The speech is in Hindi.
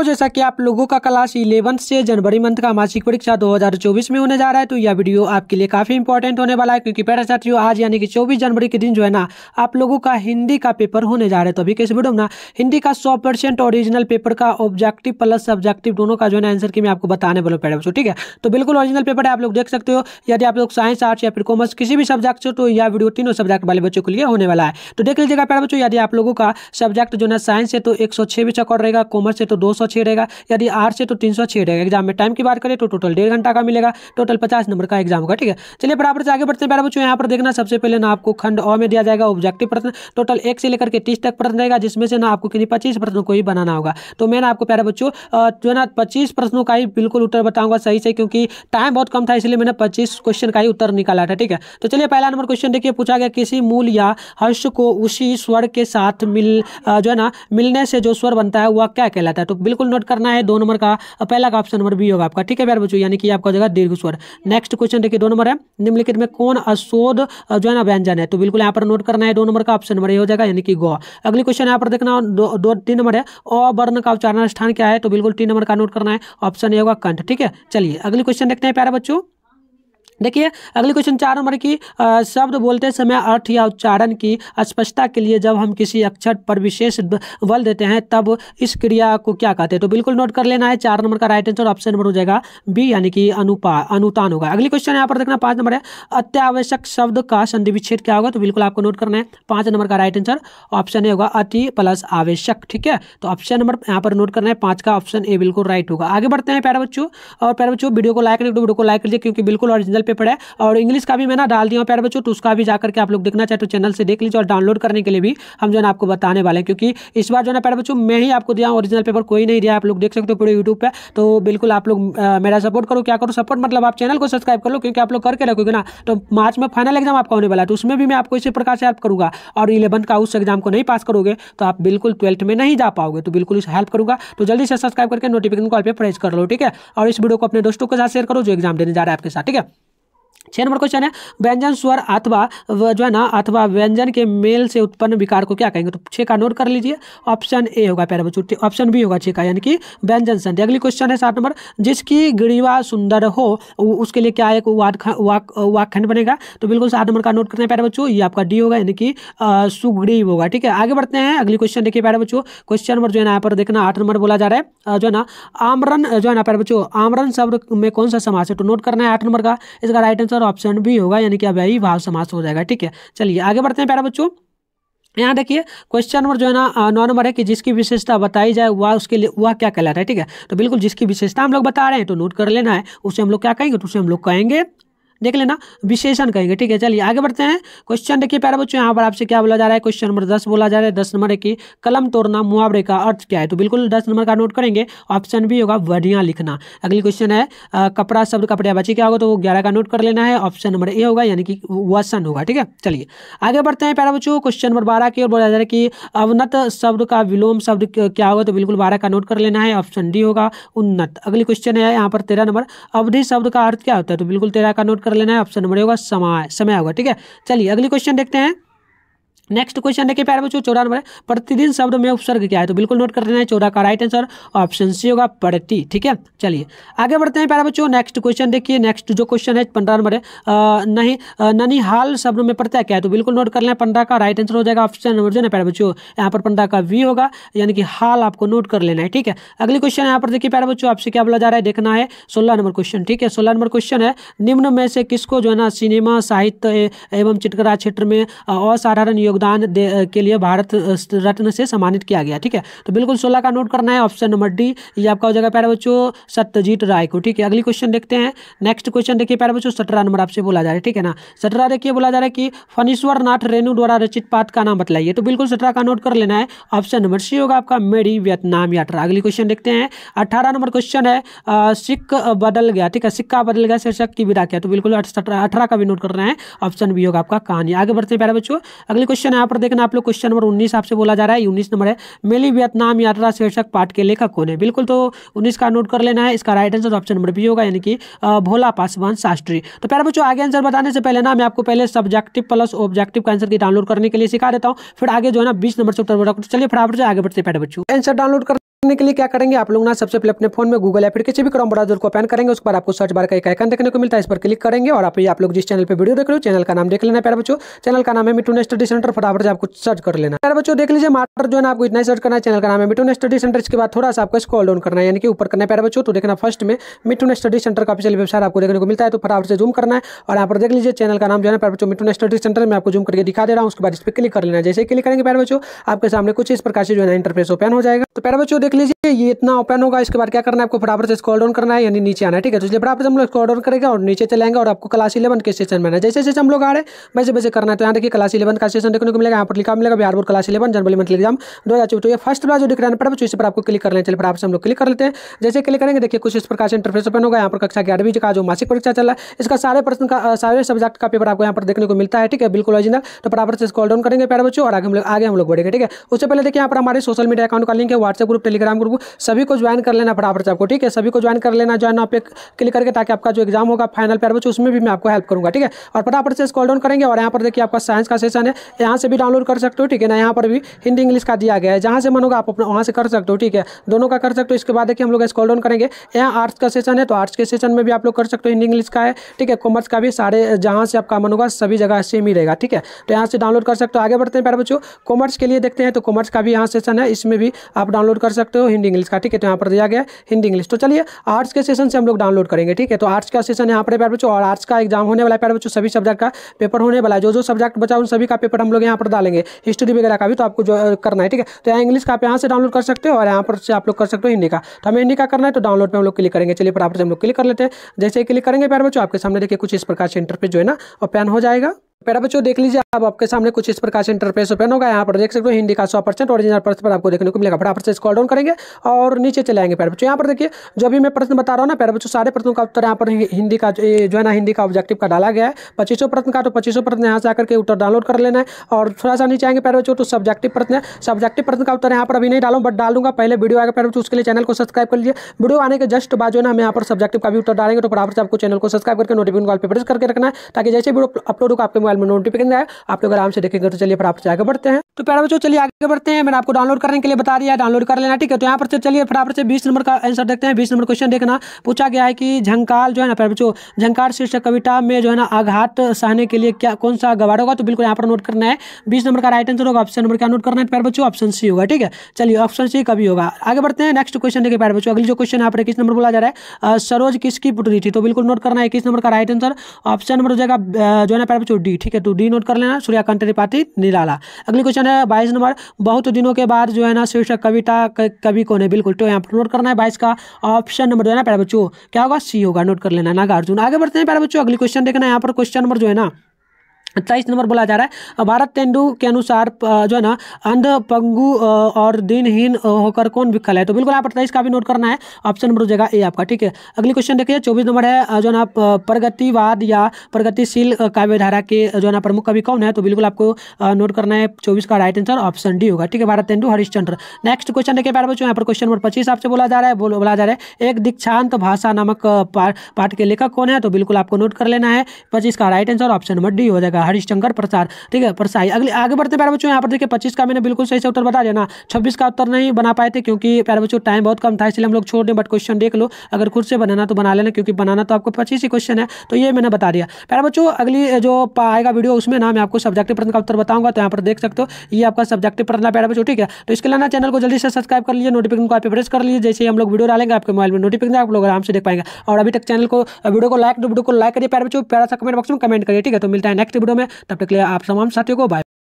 दोस्तों जैसा कि आप लोगों का क्लास इलेवंथ से जनवरी मंथ का मासिक परीक्षा 2024 में होने जा रहा है तो यह वीडियो आपके लिए काफी इंपॉर्टेंट होने वाला है क्योंकि पैरा साथियों आज यानी कि 24 जनवरी के दिन जो है ना आप लोगों का हिंदी का पेपर होने जा रहा है तो अभी कैसे वीडियो ना हिंदी का सौ ओरिजिनल पेपर का ऑब्जेक्टिव प्लस सब्जेक्टिव दोनों का जो है आंसर की मैं आपको बताने वाला पैरा बच्चों तो, ठीक है तो बिल्कुल ऑरिजिनल पेपर है आप लोग देख सकते हो यदि आप लोग साइंस आर्ट्स या फिर कॉमर्स किसी भी सब्जेक्ट से तो यह वीडियो तीनों सब्जेक्ट वाले बच्चों के लिए होने वाला है तो देख लीजिएगा पैरा बच्चों यदि आप लोगों का सब्जेक्ट जो है साइंस है तो एक सौ छह भी चकड़ रहेगा कॉमर्स है तो दो सौ छेड़ेगा यदि आठ से तो तीन सौ छेड़ेगा एग्जाम में टाइम की बात करें तो टोटल डेढ़ घंटा का मिलेगा टोटल पचास नंबर का एग्जाम होगा ठीक है चलिए बराबर से आगे बढ़ते हैं प्यारे बच्चों यहाँ पर देखना सबसे पहले ना आपको खंड अ में दिया जाएगा ऑब्जेक्टिव प्रश्न टोटल एक से लेकर के तीस तक प्रश्न रहेगा जिसमें से ना आपको किसी पच्चीस प्रश्नों को ही बनाना होगा तो मैं आपको प्यारे बच्चों जो ना पच्चीस प्रश्नों का ही बिल्कुल उत्तर बताऊंगा सही से क्योंकि टाइम बहुत कम था इसलिए मैंने पच्चीस क्वेश्चन का ही उत्तर निकाला था ठीक है तो चलिए पहला नंबर क्वेश्चन देखिए पूछा गया किसी मूल या हर्ष को उसी स्वर के साथ मिल जो है ना मिलने से जो स्वर बनता है वह क्या कहलाता है तो बिल्कुल बिल्कुल नोट करना है दो नंबर का पहला का ऑप्शन नंबर बी होगा आपका ठीक है प्यार बच्चों यानी कि आपका जगह दीर्घ स्वर नेक्स्ट क्वेश्चन देखिए दो नंबर है निम्नलिखित में कौन अशोध जो है ना व्यंजन है तो बिल्कुल यहाँ पर नोट करना है दो नंबर का ऑप्शन नंबर ये हो जाएगा यानी कि गौ अगली क्वेश्चन यहाँ पर देखना दो, तीन नंबर है अवर्ण का उच्चारण स्थान क्या है तो बिल्कुल तीन नंबर का नोट करना है ऑप्शन ये होगा कंठ ठीक है चलिए अगले क्वेश्चन देखते हैं प्यारे बच्चों देखिए अगले क्वेश्चन चार नंबर की शब्द बोलते समय अर्थ या उच्चारण की स्पष्टता के लिए जब हम किसी अक्षर पर विशेष बल देते हैं तब इस क्रिया को क्या कहते हैं तो बिल्कुल नोट कर लेना है चार नंबर का राइट आंसर ऑप्शन नंबर हो जाएगा बी यानी कि अनुपा अनुतान होगा अगले क्वेश्चन यहाँ पर देखना पाँच नंबर है अत्यावश्यक शब्द का संधि विच्छेद क्या होगा तो बिल्कुल आपको नोट करना है पाँच नंबर का राइट आंसर ऑप्शन ए होगा अति प्लस आवश्यक ठीक है तो ऑप्शन नंबर यहाँ पर नोट करना है पाँच का ऑप्शन ए बिल्कुल राइट होगा आगे बढ़ते हैं प्यारे बच्चों और प्यारे बच्चों वीडियो को लाइक नहीं वीडियो तो को लाइक कर क्योंकि बिल्कुल ऑरिजिनल पेपर है और इंग्लिश का भी मैं ना डाल दिया प्यार बच्चों तो उसका भी जा करके आप लोग देखना चाहे तो चैनल से देख लीजिए और डाउनलोड करने के लिए भी हम जो है आपको बताने वाले हैं क्योंकि इस बार जो है प्यार बच्चों मैं ही आपको दिया ओरिजिनल पेपर कोई नहीं दिया आप लोग देख सकते हो पूरे यूट्यूब पर तो बिल्कुल आप लोग मेरा सपोर्ट करो क्या करो सपोर्ट मतलब आप चैनल को सब्सक्राइब कर लो क्योंकि आप लोग करके रखोगे ना तो मार्च में फाइनल एग्जाम आपका होने वाला है तो उसमें भी मैं आपको इसी प्रकार से हेल्प करूँगा और इलेवंथ का उस एग्जाम को नहीं पास करोगे तो आप बिल्कुल ट्वेल्थ में नहीं जा पाओगे तो बिल्कुल हेल्प करूँगा तो जल्दी से सब्सक्राइब करके नोटिफिकेशन कॉल पर प्रेस कर लो ठीक है और इस वीडियो को अपने दोस्तों के साथ शेयर करो जो एग्जाम देने जा रहा है आपके साथ ठीक है छः नंबर क्वेश्चन है व्यंजन स्वर अथवा जो है ना अथवा व्यंजन के मेल से उत्पन्न विकार को क्या कहेंगे तो छः का नोट कर लीजिए ऑप्शन ए होगा प्यारे बच्चों ऑप्शन बी होगा छः का यानी कि व्यंजन संधि अगली क्वेश्चन है सात नंबर जिसकी गिड़िवा सुंदर हो उसके लिए क्या एक वाक वाक वाकखंड बनेगा तो बिल्कुल सात नंबर का नोट करते हैं प्यारे बच्चों ये आपका डी होगा यानी कि सुग्रीव होगा ठीक है आगे बढ़ते हैं अगली क्वेश्चन देखिए प्यारे बच्चों क्वेश्चन नंबर जो है ना यहाँ पर देखना आठ नंबर बोला जा रहा है जो है ना आमरन जो है ना प्यारे बच्चों आमरन शब्द में कौन सा समाज है तो नोट करना है आठ नंबर का इसका right right answer option B होगा यानी कि अव्ययी भाव समास हो जाएगा ठीक है चलिए आगे बढ़ते हैं प्यारा बच्चों यहाँ देखिए क्वेश्चन नंबर जो है ना नौ नंबर है कि जिसकी विशेषता बताई जाए वह उसके लिए वह क्या कहलाता है ठीक है तो बिल्कुल जिसकी विशेषता हम लोग बता रहे हैं तो नोट कर लेना है उसे हम लोग क्या कहेंगे तो उसे हम लोग कहेंगे देख लेना विशेषण कहेंगे ठीक है चलिए आगे बढ़ते हैं क्वेश्चन देखिए प्यारे बच्चों यहाँ पर आपसे क्या बोला जा रहा है क्वेश्चन नंबर दस बोला जा रहा है दस नंबर है कि कलम तोड़ना मुआवरे का अर्थ क्या है तो बिल्कुल दस नंबर का नोट करेंगे ऑप्शन भी होगा बढ़िया लिखना अगली क्वेश्चन है कपड़ा शब्द कपड़े बची क्या होगा तो वो ग्यारह का नोट कर लेना है ऑप्शन नंबर ए होगा यानी कि वसन होगा ठीक है चलिए आगे बढ़ते हैं प्यारा बच्चों क्वेश्चन नंबर बारह की ओर बोला जा रहा है कि अवनत शब्द का विलोम शब्द क्या होगा तो बिल्कुल बारह का नोट कर लेना है ऑप्शन डी होगा उन्नत अगली क्वेश्चन है यहाँ पर तेरह नंबर अवधि शब्द का अर्थ क्या होता है तो बिल्कुल तेरह का नोट कर लेना है ऑप्शन नंबर होगा समय समय होगा ठीक है चलिए अगली क्वेश्चन देखते हैं नेक्स्ट क्वेश्चन देखिए प्यारे बच्चों चौदह नंबर प्रतिदिन शब्द में उपसर्ग क्या है तो बिल्कुल नोट कर लेना है चौदह का राइट आंसर ऑप्शन सी होगा प्रति ठीक है चलिए आगे बढ़ते हैं प्यारे बच्चों नेक्स्ट क्वेश्चन देखिए नेक्स्ट जो क्वेश्चन है पंद्रह नंबर है नहीं हाल शब्द में प्रत्यय क्या है तो बिल्कुल नोट कर लेना पंद्रह का राइट आंसर हो जाएगा ऑप्शन नंबर जो ना प्यारे बच्चों यहाँ पर पंद्रह का वी होगा यानी कि हाल आपको नोट कर लेना है ठीक है अगले क्वेश्चन यहाँ पर देखिए प्यारे बच्चों आपसे क्या बोला जा रहा है देखना है सोलह नंबर क्वेश्चन ठीक है सोलह नंबर क्वेश्चन है निम्न में से किसको जो है ना सिनेमा साहित्य एवं चित्रकला क्षेत्र में असाधारण योग योगदान के लिए भारत रत्न से सम्मानित किया गया ठीक है तो बिल्कुल सोलह का नोट करना है ऑप्शन नंबर डी ये आपका हो जाएगा प्यारे बच्चों सत्यजीत राय को ठीक है अगली क्वेश्चन देखते हैं नेक्स्ट क्वेश्चन देखिए प्यारे बच्चों सत्रह नंबर आपसे बोला जा रहा है ठीक है ना सत्रह देखिए बोला जा रहा है कि फनीश्वर नाथ रेणु द्वारा रचित पाठ का नाम बतलाइए तो बिल्कुल सत्रह का नोट कर लेना है ऑप्शन नंबर सी होगा आपका मेरी वियतनाम यात्रा अगली क्वेश्चन देखते हैं अठारह नंबर क्वेश्चन है सिक्क बदल गया ठीक है सिक्का बदल गया शीर्षक की विदा किया तो बिल्कुल अठारह का भी नोट करना है ऑप्शन बी होगा आपका कहानी आगे बढ़ते हैं प्यारे बच्चों अगले क्वेश्चन क्वेश्चन यहाँ पर देखना आप लोग क्वेश्चन नंबर उन्नीस आपसे बोला जा रहा है उन्नीस नंबर है मेली वियतनाम यात्रा शीर्षक पाठ के लेखक कौन है बिल्कुल तो उन्नीस का नोट कर लेना है इसका right answer option number B होगा यानी कि भोला पासवान शास्त्री तो प्यारे बच्चों आगे आंसर बताने से पहले ना मैं आपको पहले सब्जेक्टिव प्लस ऑब्जेक्टिव का आंसर की डाउनलोड करने के लिए सिखा देता हूँ फिर आगे जो है ना बीस नंबर से उत्तर चलिए फिर आप आगे बढ़ते पैडे बच्चों आंसर डाउनलोड करने के लिए क्या करेंगे आप लोग ना सबसे पहले अपने फोन में गूगल या फिर किसी भी क्रॉम ब्राउजर को ओपन करेंगे उसके बाद आपको सर्च बार का एक आइकन देखने को मिलता है इस पर क्लिक करेंगे और आप ये आप लोग जिस चैनल पर वीडियो देख रहे हो चैनल का नाम देख लेना प्यार बच्चों चैनल का नाम है मिटू स्टडी सेंटर फटाफट से आपको सर्च कर लेना प्यार बच्चों देख लीजिए मार्टर जो है आपको इतना सर्च करना है चैनल का नाम है मिटू स्टडी सेंटर इसके बाद थोड़ा सा आपको स्कॉल डाउन करना है यानी कि ऊपर करना है प्यार बच्चों तो देखना फर्स्ट में मिटू स्टडी सेंटर का ऑफिशियल वेबसाइट आपको देखने को मिलता है तो फटाफट से जूम करना है और यहाँ पर देख लीजिए चैनल का नाम जो है प्यार बच्चों मिटू स्टडी सेंटर में आपको जूम करके दिखा दे रहा हूँ उसके बाद इस पर क्लिक कर लेना जैसे क्लिक करेंगे प्यार बच्चों आपके सामने कुछ इस प्रकार से जो है इंटरफेस ओपन हो जाएगा तो प्यार बच्चों देख लीजिए ये इतना ओपन होगा इसके बाद क्या करना है आपको फटाफट से स्कॉल डाउन करना है यानी नीचे आना है ठीक है तो इसलिए फटाफट हम लोग स्कॉल डाउन करेंगे और नीचे चलेंगे और आपको क्लास इलेवन के सेशन में जैसे जैसे हम लोग आ रहे हैं वैसे वैसे करना है तो यहाँ देखिए क्लास इलेवन का सेशन देखने को मिलेगा यहाँ पर लिखा मिलेगा Bihar board class eleven January मेंटल एग्जाम दो हज़ार चौबीस तो ये फर्स्ट वाला जो दिख रहा है पड़ा इस पर आपको क्लिक कर लें चलिए फटाफट से हम लोग क्लिक कर लेते हैं जैसे क्लिक करेंगे देखिए कुछ इस प्रकार से इंटरफेस ओपन होगा यहाँ पर कक्षा ग्यारहवीं का जो मासिक परीक्षा चल रहा है इसका सारे प्रश्न का सारे सब्जेक्ट का पेपर आपको यहाँ पर देखने को मिलता है ठीक है बिल्कुल ऑरिजिनल तो फटाफट से स्कॉल डाउन करेंगे प्यार बच्चों और आगे हम लोग आगे हम लोग बढ़ेंगे ठीक है उससे पहले देखिए यहाँ पर हमारे सोशल मीडिया अकाउंट का लिंक है WhatsApp group tele Telegram group सभी को ज्वाइन कर लेना फटाफट से आपको ठीक है सभी को ज्वाइन कर लेना ज्वाइन आप क्लिक करके ताकि आपका जो एग्जाम होगा फाइनल पेयर बच्चे उसमें भी मैं आपको हेल्प करूँगा ठीक है और फटाफट से स्कॉल डाउन करेंगे और यहाँ पर देखिए आपका साइंस का सेशन है यहाँ से भी डाउनलोड कर सकते हो ठीक है ना यहाँ पर भी हिंदी इंग्लिश का दिया गया है जहाँ से मन होगा आप अपना वहाँ से कर सकते हो ठीक है दोनों का कर सकते हो इसके बाद देखिए हम लोग स्कॉल डाउन करेंगे यहाँ आर्ट्स का सेशन है तो आर्ट्स के सेशन में भी आप लोग कर सकते हो हिंदी इंग्लिश का है ठीक है कॉमर्स का भी सारे जहाँ से आपका मन होगा सभी जगह सेम ही रहेगा ठीक है तो यहाँ से डाउनलोड कर सकते हो आगे बढ़ते हैं प्यार बच्चों कॉमर्स के लिए देखते हैं तो कॉमर्स का भी यहाँ सेशन है इसमें भी आप डाउनलोड कर सकते सकते हो हिंदी इंग्लिश का ठीक है तो यहाँ पर दिया गया हिंदी इंग्लिश तो चलिए आर्ट्स के सेशन से हम लोग डाउनलोड करेंगे ठीक है तो आर्ट्स का सेशन यहाँ पर प्यार बच्चों और आर्ट्स का एग्जाम होने वाला प्यार बच्चों सभी सब्जेक्ट का पेपर होने वाला है जो जो सब्जेक्ट बचा उन सभी का पेपर हम लोग यहाँ पर डालेंगे हिस्ट्री वगैरह का भी तो आपको जो करना है ठीक है तो यहाँ इंग्लिश का आप यहाँ से डाउनलोड कर सकते हो और यहाँ पर से आप लोग कर सकते हो हिंदी का तो हमें हिंदी का करना है तो डाउनलोड पर हम लोग क्लिक करेंगे चलिए फटाफट से हम लोग क्लिक कर लेते हैं जैसे क्लिक करेंगे प्यार बच्चों आपके सामने देखिए कुछ इस प्रकार से इंटरफेस जो है ना और पैन हो जाएगा बेटा बच्चों देख लीजिए आप आपके सामने कुछ इस प्रकार से इंटरफेस ओपन होगा यहाँ पर देख सकते हो हिंदी का सौ परसेंट ओरिजिनल प्रश्न पर आपको देखने को मिलेगा फटाफट से स्कॉल डाउन करेंगे और नीचे चले आएंगे बच्चों यहाँ पर देखिए जो भी मैं प्रश्न बता रहा हूँ ना पैर बच्चों सारे प्रश्नों का उत्तर यहाँ पर हिंदी का जो है ना हिंदी का ऑब्जेक्टिव का डाला गया है पच्चीसों प्रश्न का तो पच्चीसों प्रश्न यहाँ से आकर के उत्तर डाउनलोड कर लेना है और थोड़ा सा नीचे आएंगे पैर बच्चों तो सब्जेक्टिव प्रश्न है सब्जेक्टिव प्रश्न का उत्तर यहाँ पर अभी नहीं डालू बट डालूंगा पहले वीडियो आएगा पैर बच्चों उसके लिए चैनल को सब्सक्राइब कर लीजिए वीडियो आने के जस्ट बाद जो है ना हम यहाँ पर सब्जेक्टिव का भी उत्तर डालेंगे तो फटाफट से आपको चैनल को सब्सक्राइब करके नोटिफिकेशन कॉल पर प्रेस करके रखना है ताकि जैसे वीडियो अपलोड होगा आपके मोबाइल में नोटिफिकेशन आया आप लोग आराम से देखेंगे तो चलिए फिर आप आगे बढ़ते हैं तो प्यारा बच्चों चलिए आगे बढ़ते हैं मैंने आपको डाउनलोड करने के लिए बता दिया डाउनलोड कर लेना ठीक है तो यहाँ पर चलिए फिर से बीस नंबर का आंसर देखते हैं बीस नंबर क्वेश्चन देखना पूछा गया है कि झंकार जो है ना प्यारे बच्चों झंकार शीर्षक कविता में जो है ना आघात सहने के लिए क्या कौन सा गवार होगा तो बिल्कुल यहाँ पर नोट करना है बीस नंबर का राइट आंसर होगा ऑप्शन नंबर क्या नोट करना है प्यारे बच्चों ऑप्शन सी होगा ठीक है चलिए ऑप्शन सी कभी होगा आगे बढ़ते हैं नेक्स्ट क्वेश्चन देखिए प्यारे बच्चों अगली जो क्वेश्चन यहाँ पर किस नंबर बोला जा रहा है सरोज किसकी पुटरी थी तो बिल्कुल नोट करना है किस नंबर का राइट आंसर ऑप्शन नंबर हो जाएगा जो है ना प्यारे बच्चों डी ठीक है तो डी नोट कर लेना सूर्यकांत त्रिपाठी निराला अगली क्वेश्चन है बाईस नंबर बहुत दिनों के बाद जो है ना शीर्षक कविता कवि कौन है बिल्कुल तो यहाँ पर नोट करना है बाईस का ऑप्शन नंबर जो है ना पहले बच्चों क्या होगा सी होगा नोट कर लेना नागार्जुन आगे बढ़ते हैं पहले बच्चों अगली क्वेश्चन देखना यहाँ पर क्वेश्चन नंबर जो है ना तेईस नंबर बोला जा रहा है भारत तेंडु के अनुसार जो है ना अंध पंगु और दिनहीन होकर कौन विकल है तो बिल्कुल आप तेईस का भी नोट करना है ऑप्शन नंबर हो जाएगा ए आपका ठीक है अगली क्वेश्चन देखिए चौबीस नंबर है जो है ना प्रगतिवाद या प्रगतिशील काव्यधारा के जो है ना प्रमुख कवि कौन है तो बिल्कुल आपको नोट करना है चौबीस का राइट आंसर ऑप्शन डी होगा ठीक है Bharatendu Harishchandra next question देखिए प्यार बच्चों यहाँ पर क्वेश्चन नंबर पच्चीस आपसे बोला जा रहा है बोला जा रहा है एक दीक्षांत भाषा नामक पाठ के लेखक कौन है तो बिल्कुल आपको नोट कर लेना है पच्चीस का right answer option number D हो जाएगा हरिशंकर प्रसाद ठीक है प्रसाई अगले आगे बढ़ते प्यारे बच्चों यहाँ पर देखिए पच्चीस का मैंने बिल्कुल सही से उत्तर बता देना छब्बीस का उत्तर नहीं बना पाए थे क्योंकि प्यारे बच्चों टाइम बहुत कम था इसलिए हम लोग छोड़ दें बट क्वेश्चन देख लो अगर खुद से बनाना तो बना लेना क्योंकि बनाना तो आपको पच्चीस ही क्वेश्चन है तो ये मैंने बता दिया प्यारे बच्चों अगली जो आएगा वीडियो उसमें ना मैं आपको सब्जेक्टिव प्रश्न का उत्तर बताऊंगा तो यहाँ पर देख सकते हो ये आपका सब्जेक्टिव प्रश्न है प्यारे बच्चों ठीक है तो इसके लिए ना चैनल को जल्दी से सब्सक्राइब कर लीजिए नोटिफिकेशन को आप प्रेस कर लीजिए जैसे हम लोग वीडियो डालेंगे आपके मोबाइल में नोटिफिकेशन आप लोग आराम से देख पाएंगे और अभी तक चैनल को वीडियो को लाइक वीडियो तो को लाइक करिए प्यारे बच्चों प्यारा सा कमेंट बॉक्स में कमेंट करिए ठीक है तो मिलता है नेक्स्ट में तब तक लिए आप तमाम साथियों को बाय